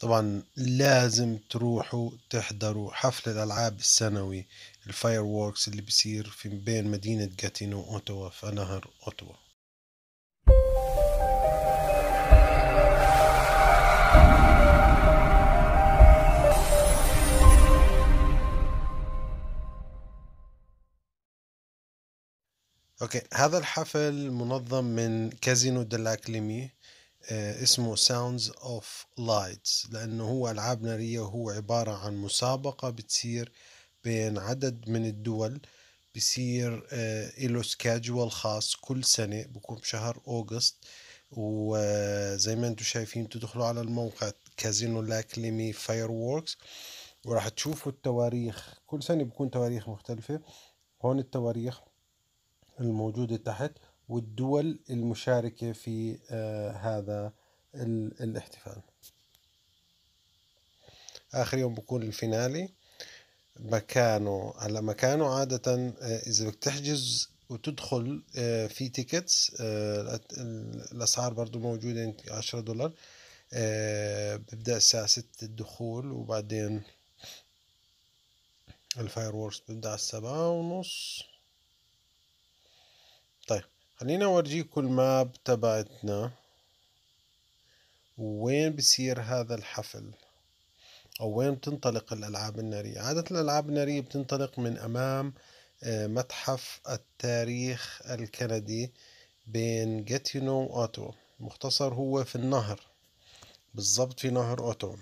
طبعا لازم تروحوا تحضروا حفل الألعاب السنوي الفاير ووركس اللي بيصير في بين مدينة جاتينو أوتوا في نهر أوتوا اوكي هذا الحفل منظم من كازينو دلاكليمي آه، اسمه Sounds of Lights لأنه هو ألعاب نارية وهو عبارة عن مسابقة بتصير بين عدد من الدول بصير له سكادجول خاص كل سنة بكون بشهر أوغست وزي ما انتم شايفين تدخلوا على الموقع كازينو لاكليمي فاير ووركس وراح تشوفوا التواريخ كل سنة بكون تواريخ مختلفة هون التواريخ الموجودة تحت والدول المشاركة في آه، هذا الاحتفال آخر يوم بكون الفينالي مكانه هلا مكانه عادة آه، إذا بدك تحجز وتدخل آه، في تيكتس الأسعار برضو موجودة 10 دولار ببدأ الساعة 6 الدخول وبعدين الفاير ووركس ببدأ على السبعة ونص خلينا اورجيكم الماب تبعتنا وين بصير هذا الحفل او وين بتنطلق الالعاب الناريه عاده الالعاب الناريه بتنطلق من امام آه، متحف التاريخ الكندي بين جاتينو اوتو مختصر هو في النهر بالضبط في نهر اوتو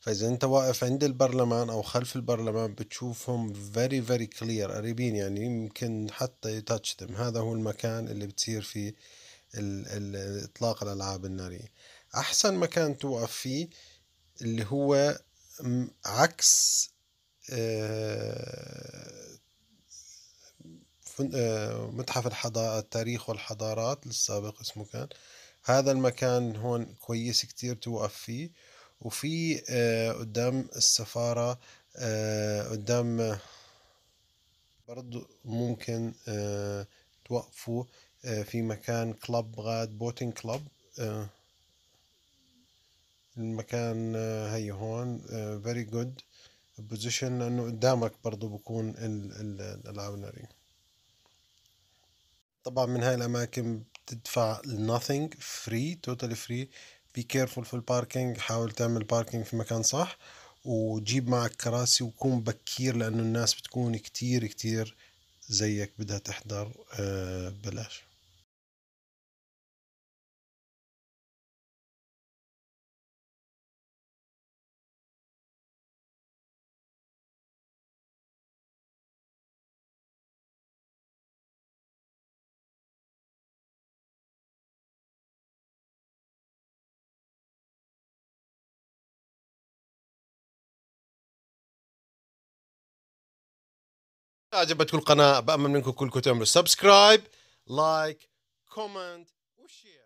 فاذا انت واقف عند البرلمان او خلف البرلمان بتشوفهم فيري فيري كلير قريبين يعني يمكن حتى يتاتش هذا هو المكان اللي بتصير فيه اطلاق الالعاب الناريه احسن مكان توقف فيه اللي هو عكس آه، آه، متحف الحضارة التاريخ والحضارات السابق اسمه كان هذا المكان هون كويس كتير توقف فيه وفي آه، قدام السفارة آه، قدام برضو ممكن آه، توقفوا في مكان كلب غاد بوتين كلب المكان هي هون فيري جود بوزيشن لانه قدامك برضو بكون العونري طبعا من هاي الاماكن بتدفع nothing فري توتالي فري بي كيرفول في الباركينج حاول تعمل باركينج في مكان صح وجيب معك كراسي وكون بكير لأنه الناس بتكون كتير كتير زيك بدها تحضر آه، بلاش عجبتكم القناه بامل منكم كلكم تعملوا سبسكرايب لايك كومنت وشير